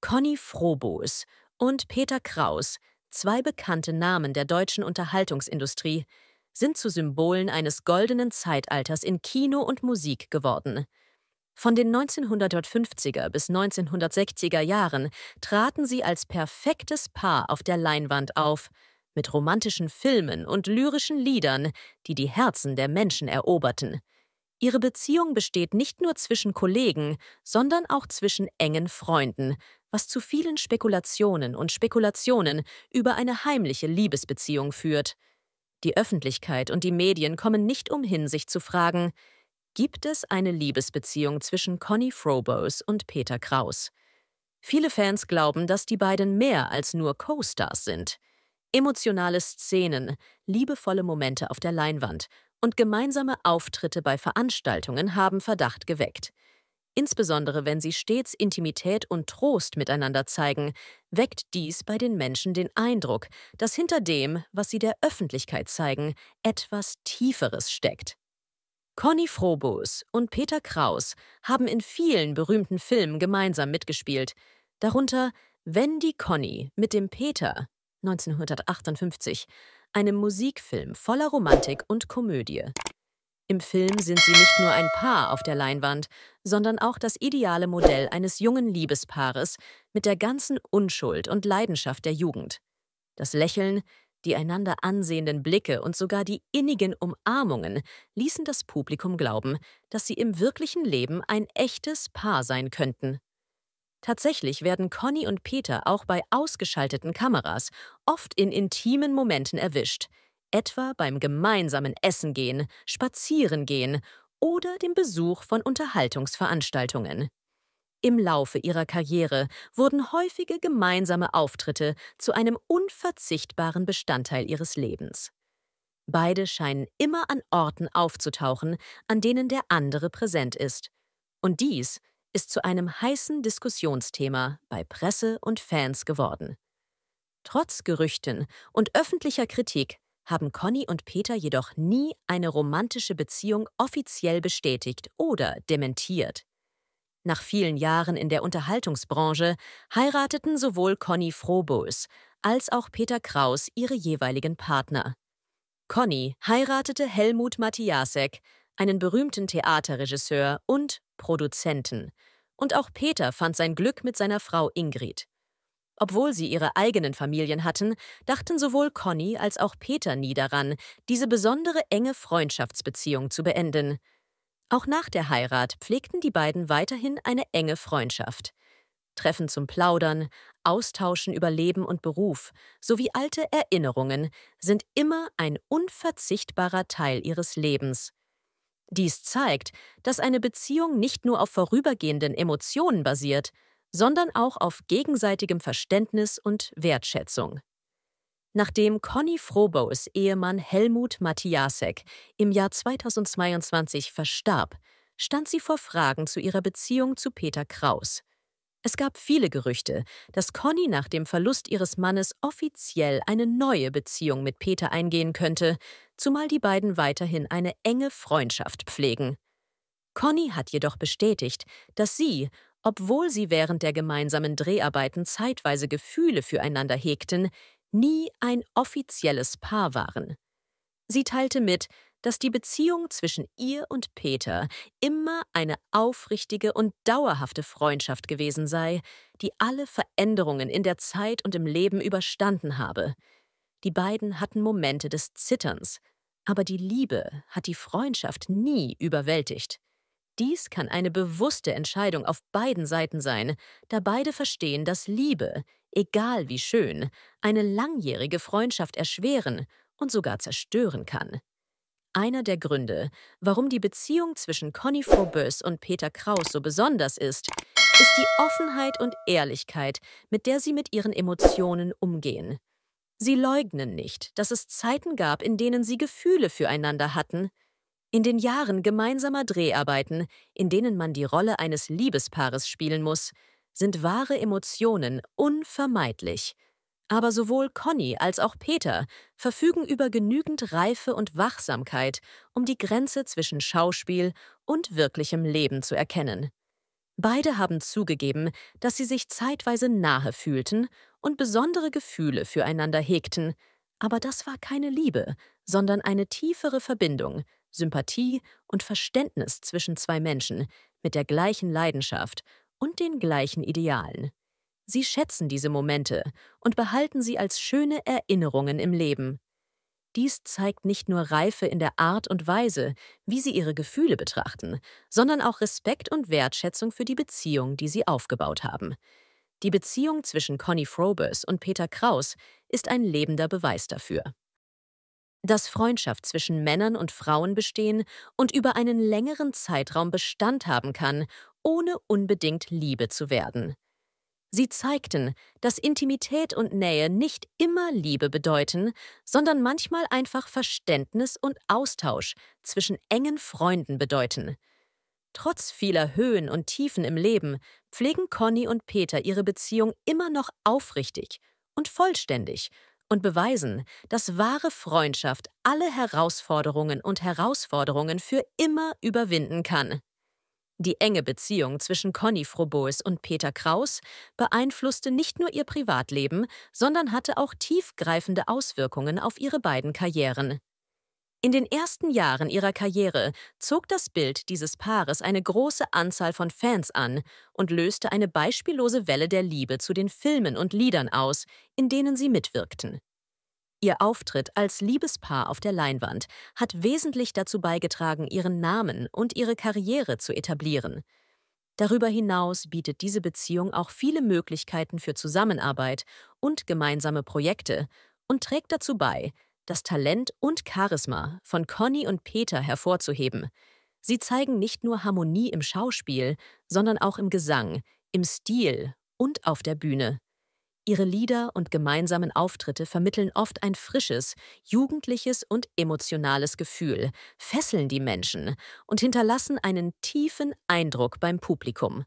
Conny Froboos und Peter Kraus, zwei bekannte Namen der deutschen Unterhaltungsindustrie, sind zu Symbolen eines goldenen Zeitalters in Kino und Musik geworden. Von den 1950er bis 1960er Jahren traten sie als perfektes Paar auf der Leinwand auf, mit romantischen Filmen und lyrischen Liedern, die die Herzen der Menschen eroberten. Ihre Beziehung besteht nicht nur zwischen Kollegen, sondern auch zwischen engen Freunden, was zu vielen Spekulationen und Spekulationen über eine heimliche Liebesbeziehung führt. Die Öffentlichkeit und die Medien kommen nicht umhin, sich zu fragen, gibt es eine Liebesbeziehung zwischen Conny Frobos und Peter Kraus? Viele Fans glauben, dass die beiden mehr als nur Co-Stars sind. Emotionale Szenen, liebevolle Momente auf der Leinwand und gemeinsame Auftritte bei Veranstaltungen haben Verdacht geweckt. Insbesondere wenn sie stets Intimität und Trost miteinander zeigen, weckt dies bei den Menschen den Eindruck, dass hinter dem, was sie der Öffentlichkeit zeigen, etwas Tieferes steckt. Conny Frobus und Peter Kraus haben in vielen berühmten Filmen gemeinsam mitgespielt, darunter Wenn die Conny mit dem Peter 1958 einem Musikfilm voller Romantik und Komödie. Im Film sind sie nicht nur ein Paar auf der Leinwand, sondern auch das ideale Modell eines jungen Liebespaares mit der ganzen Unschuld und Leidenschaft der Jugend. Das Lächeln, die einander ansehenden Blicke und sogar die innigen Umarmungen ließen das Publikum glauben, dass sie im wirklichen Leben ein echtes Paar sein könnten. Tatsächlich werden Conny und Peter auch bei ausgeschalteten Kameras oft in intimen Momenten erwischt, etwa beim gemeinsamen Essen gehen, spazieren gehen oder dem Besuch von Unterhaltungsveranstaltungen. Im Laufe ihrer Karriere wurden häufige gemeinsame Auftritte zu einem unverzichtbaren Bestandteil ihres Lebens. Beide scheinen immer an Orten aufzutauchen, an denen der andere präsent ist. Und dies ist zu einem heißen Diskussionsthema bei Presse und Fans geworden. Trotz Gerüchten und öffentlicher Kritik haben Conny und Peter jedoch nie eine romantische Beziehung offiziell bestätigt oder dementiert. Nach vielen Jahren in der Unterhaltungsbranche heirateten sowohl Conny Frobos als auch Peter Kraus ihre jeweiligen Partner. Conny heiratete Helmut Matiasek, einen berühmten Theaterregisseur und Produzenten. Und auch Peter fand sein Glück mit seiner Frau Ingrid. Obwohl sie ihre eigenen Familien hatten, dachten sowohl Conny als auch Peter nie daran, diese besondere enge Freundschaftsbeziehung zu beenden. Auch nach der Heirat pflegten die beiden weiterhin eine enge Freundschaft. Treffen zum Plaudern, Austauschen über Leben und Beruf sowie alte Erinnerungen sind immer ein unverzichtbarer Teil ihres Lebens. Dies zeigt, dass eine Beziehung nicht nur auf vorübergehenden Emotionen basiert, sondern auch auf gegenseitigem Verständnis und Wertschätzung. Nachdem Conny Frobos Ehemann Helmut Matiasek im Jahr 2022 verstarb, stand sie vor Fragen zu ihrer Beziehung zu Peter Kraus. Es gab viele Gerüchte, dass Conny nach dem Verlust ihres Mannes offiziell eine neue Beziehung mit Peter eingehen könnte, zumal die beiden weiterhin eine enge Freundschaft pflegen. Conny hat jedoch bestätigt, dass sie, obwohl sie während der gemeinsamen Dreharbeiten zeitweise Gefühle füreinander hegten, nie ein offizielles Paar waren. Sie teilte mit, dass die Beziehung zwischen ihr und Peter immer eine aufrichtige und dauerhafte Freundschaft gewesen sei, die alle Veränderungen in der Zeit und im Leben überstanden habe. Die beiden hatten Momente des Zitterns, aber die Liebe hat die Freundschaft nie überwältigt. Dies kann eine bewusste Entscheidung auf beiden Seiten sein, da beide verstehen, dass Liebe, egal wie schön, eine langjährige Freundschaft erschweren und sogar zerstören kann. Einer der Gründe, warum die Beziehung zwischen Conny Faubus und Peter Kraus so besonders ist, ist die Offenheit und Ehrlichkeit, mit der sie mit ihren Emotionen umgehen. Sie leugnen nicht, dass es Zeiten gab, in denen sie Gefühle füreinander hatten, in den Jahren gemeinsamer Dreharbeiten, in denen man die Rolle eines Liebespaares spielen muss, sind wahre Emotionen unvermeidlich. Aber sowohl Conny als auch Peter verfügen über genügend Reife und Wachsamkeit, um die Grenze zwischen Schauspiel und wirklichem Leben zu erkennen. Beide haben zugegeben, dass sie sich zeitweise nahe fühlten und besondere Gefühle füreinander hegten, aber das war keine Liebe, sondern eine tiefere Verbindung, Sympathie und Verständnis zwischen zwei Menschen mit der gleichen Leidenschaft und den gleichen Idealen. Sie schätzen diese Momente und behalten sie als schöne Erinnerungen im Leben. Dies zeigt nicht nur Reife in der Art und Weise, wie sie ihre Gefühle betrachten, sondern auch Respekt und Wertschätzung für die Beziehung, die sie aufgebaut haben. Die Beziehung zwischen Conny Frobers und Peter Kraus ist ein lebender Beweis dafür. Dass Freundschaft zwischen Männern und Frauen bestehen und über einen längeren Zeitraum Bestand haben kann, ohne unbedingt Liebe zu werden. Sie zeigten, dass Intimität und Nähe nicht immer Liebe bedeuten, sondern manchmal einfach Verständnis und Austausch zwischen engen Freunden bedeuten. Trotz vieler Höhen und Tiefen im Leben pflegen Conny und Peter ihre Beziehung immer noch aufrichtig und vollständig und beweisen, dass wahre Freundschaft alle Herausforderungen und Herausforderungen für immer überwinden kann. Die enge Beziehung zwischen Conny Frobois und Peter Kraus beeinflusste nicht nur ihr Privatleben, sondern hatte auch tiefgreifende Auswirkungen auf ihre beiden Karrieren. In den ersten Jahren ihrer Karriere zog das Bild dieses Paares eine große Anzahl von Fans an und löste eine beispiellose Welle der Liebe zu den Filmen und Liedern aus, in denen sie mitwirkten. Ihr Auftritt als Liebespaar auf der Leinwand hat wesentlich dazu beigetragen, ihren Namen und ihre Karriere zu etablieren. Darüber hinaus bietet diese Beziehung auch viele Möglichkeiten für Zusammenarbeit und gemeinsame Projekte und trägt dazu bei, das Talent und Charisma von Conny und Peter hervorzuheben. Sie zeigen nicht nur Harmonie im Schauspiel, sondern auch im Gesang, im Stil und auf der Bühne. Ihre Lieder und gemeinsamen Auftritte vermitteln oft ein frisches, jugendliches und emotionales Gefühl, fesseln die Menschen und hinterlassen einen tiefen Eindruck beim Publikum.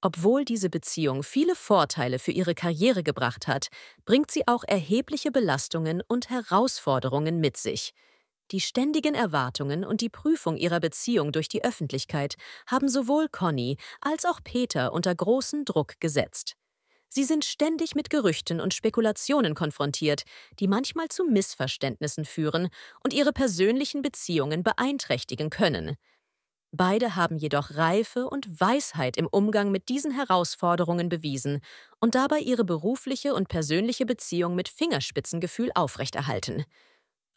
Obwohl diese Beziehung viele Vorteile für ihre Karriere gebracht hat, bringt sie auch erhebliche Belastungen und Herausforderungen mit sich. Die ständigen Erwartungen und die Prüfung ihrer Beziehung durch die Öffentlichkeit haben sowohl Conny als auch Peter unter großen Druck gesetzt. Sie sind ständig mit Gerüchten und Spekulationen konfrontiert, die manchmal zu Missverständnissen führen und ihre persönlichen Beziehungen beeinträchtigen können. Beide haben jedoch Reife und Weisheit im Umgang mit diesen Herausforderungen bewiesen und dabei ihre berufliche und persönliche Beziehung mit Fingerspitzengefühl aufrechterhalten.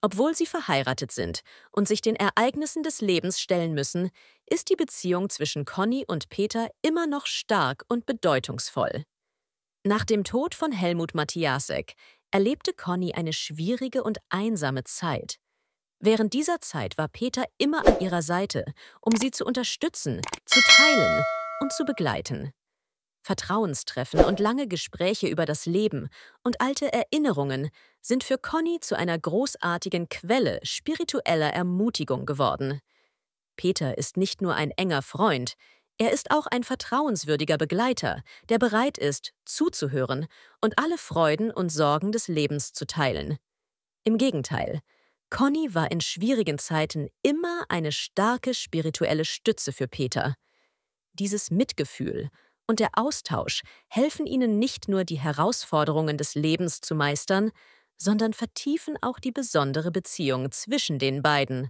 Obwohl sie verheiratet sind und sich den Ereignissen des Lebens stellen müssen, ist die Beziehung zwischen Conny und Peter immer noch stark und bedeutungsvoll. Nach dem Tod von Helmut Matthiasek erlebte Conny eine schwierige und einsame Zeit. Während dieser Zeit war Peter immer an ihrer Seite, um sie zu unterstützen, zu teilen und zu begleiten. Vertrauenstreffen und lange Gespräche über das Leben und alte Erinnerungen sind für Conny zu einer großartigen Quelle spiritueller Ermutigung geworden. Peter ist nicht nur ein enger Freund, er ist auch ein vertrauenswürdiger Begleiter, der bereit ist, zuzuhören und alle Freuden und Sorgen des Lebens zu teilen. Im Gegenteil, Conny war in schwierigen Zeiten immer eine starke spirituelle Stütze für Peter. Dieses Mitgefühl und der Austausch helfen ihnen nicht nur die Herausforderungen des Lebens zu meistern, sondern vertiefen auch die besondere Beziehung zwischen den beiden.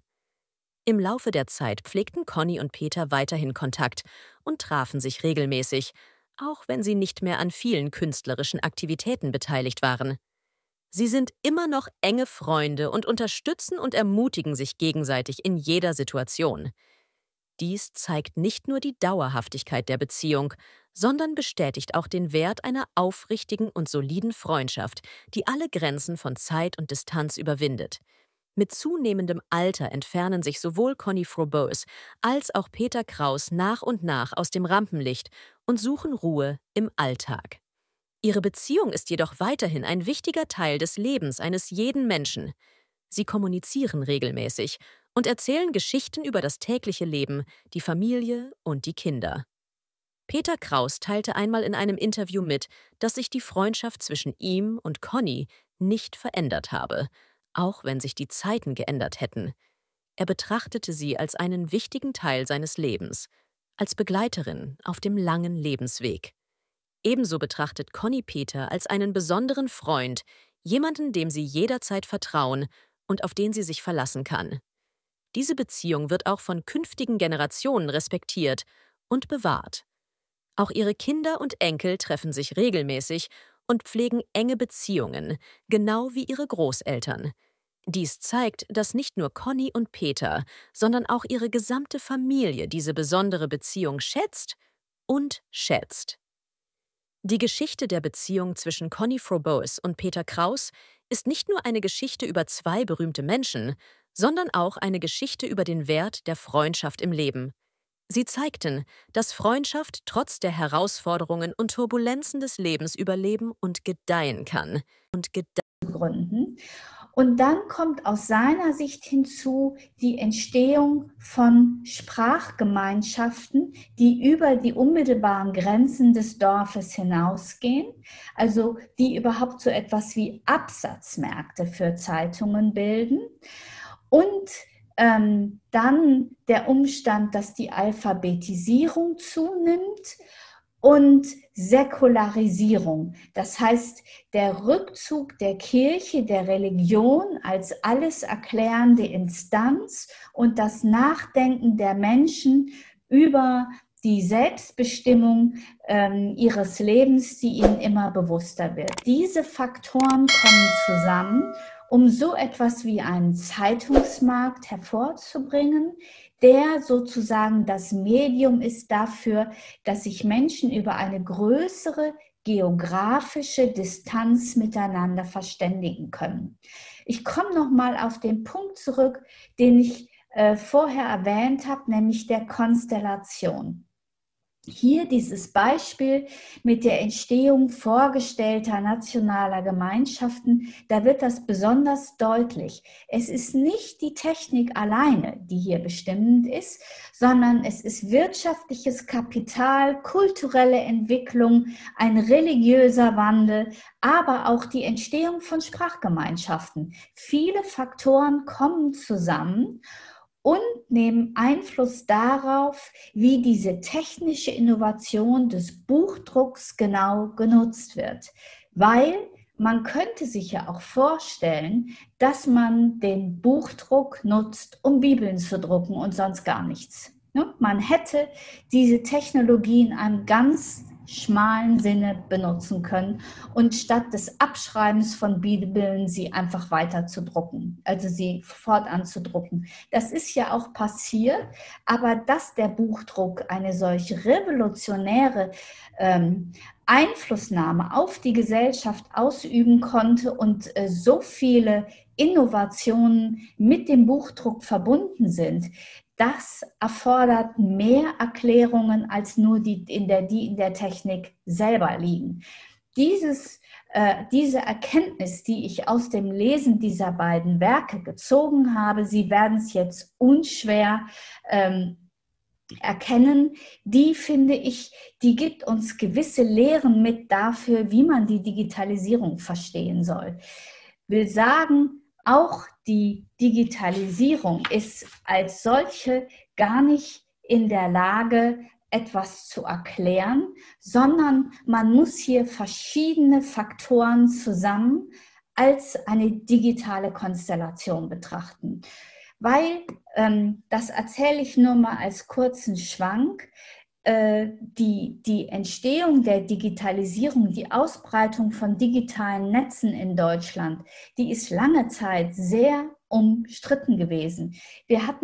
Im Laufe der Zeit pflegten Conny und Peter weiterhin Kontakt und trafen sich regelmäßig, auch wenn sie nicht mehr an vielen künstlerischen Aktivitäten beteiligt waren. Sie sind immer noch enge Freunde und unterstützen und ermutigen sich gegenseitig in jeder Situation. Dies zeigt nicht nur die Dauerhaftigkeit der Beziehung, sondern bestätigt auch den Wert einer aufrichtigen und soliden Freundschaft, die alle Grenzen von Zeit und Distanz überwindet. Mit zunehmendem Alter entfernen sich sowohl Conny Froboes als auch Peter Kraus nach und nach aus dem Rampenlicht und suchen Ruhe im Alltag. Ihre Beziehung ist jedoch weiterhin ein wichtiger Teil des Lebens eines jeden Menschen. Sie kommunizieren regelmäßig und erzählen Geschichten über das tägliche Leben, die Familie und die Kinder. Peter Kraus teilte einmal in einem Interview mit, dass sich die Freundschaft zwischen ihm und Conny nicht verändert habe auch wenn sich die Zeiten geändert hätten. Er betrachtete sie als einen wichtigen Teil seines Lebens, als Begleiterin auf dem langen Lebensweg. Ebenso betrachtet Conny Peter als einen besonderen Freund, jemanden, dem sie jederzeit vertrauen und auf den sie sich verlassen kann. Diese Beziehung wird auch von künftigen Generationen respektiert und bewahrt. Auch ihre Kinder und Enkel treffen sich regelmäßig und pflegen enge Beziehungen, genau wie ihre Großeltern. Dies zeigt, dass nicht nur Conny und Peter, sondern auch ihre gesamte Familie diese besondere Beziehung schätzt und schätzt. Die Geschichte der Beziehung zwischen Conny Frobois und Peter Kraus ist nicht nur eine Geschichte über zwei berühmte Menschen, sondern auch eine Geschichte über den Wert der Freundschaft im Leben. Sie zeigten, dass Freundschaft trotz der Herausforderungen und Turbulenzen des Lebens überleben und gedeihen kann. Und gedeihen. Gründen. Und dann kommt aus seiner Sicht hinzu die Entstehung von Sprachgemeinschaften, die über die unmittelbaren Grenzen des Dorfes hinausgehen, also die überhaupt so etwas wie Absatzmärkte für Zeitungen bilden und ähm, dann der Umstand, dass die Alphabetisierung zunimmt und Säkularisierung. Das heißt, der Rückzug der Kirche, der Religion als alles erklärende Instanz und das Nachdenken der Menschen über die Selbstbestimmung ähm, ihres Lebens, die ihnen immer bewusster wird. Diese Faktoren kommen zusammen um so etwas wie einen Zeitungsmarkt hervorzubringen, der sozusagen das Medium ist dafür, dass sich Menschen über eine größere geografische Distanz miteinander verständigen können. Ich komme noch mal auf den Punkt zurück, den ich äh, vorher erwähnt habe, nämlich der Konstellation hier dieses Beispiel mit der Entstehung vorgestellter nationaler Gemeinschaften, da wird das besonders deutlich. Es ist nicht die Technik alleine, die hier bestimmend ist, sondern es ist wirtschaftliches Kapital, kulturelle Entwicklung, ein religiöser Wandel, aber auch die Entstehung von Sprachgemeinschaften. Viele Faktoren kommen zusammen und nehmen Einfluss darauf, wie diese technische Innovation des Buchdrucks genau genutzt wird. Weil man könnte sich ja auch vorstellen, dass man den Buchdruck nutzt, um Bibeln zu drucken und sonst gar nichts. Ne? Man hätte diese Technologie in einem ganz schmalen Sinne benutzen können und statt des Abschreibens von Bibeln sie einfach weiter zu drucken, also sie fortan zu drucken. Das ist ja auch passiert, aber dass der Buchdruck eine solch revolutionäre ähm, Einflussnahme auf die Gesellschaft ausüben konnte und äh, so viele Innovationen mit dem Buchdruck verbunden sind, das erfordert mehr Erklärungen als nur die in der, die in der Technik selber liegen. Dieses, äh, diese Erkenntnis, die ich aus dem Lesen dieser beiden Werke gezogen habe, Sie werden es jetzt unschwer ähm, erkennen, die finde ich, die gibt uns gewisse Lehren mit dafür, wie man die Digitalisierung verstehen soll. Will sagen, auch die Digitalisierung ist als solche gar nicht in der Lage, etwas zu erklären, sondern man muss hier verschiedene Faktoren zusammen als eine digitale Konstellation betrachten. Weil, ähm, das erzähle ich nur mal als kurzen Schwank, äh, die, die Entstehung der Digitalisierung, die Ausbreitung von digitalen Netzen in Deutschland, die ist lange Zeit sehr umstritten gewesen. Wir hatten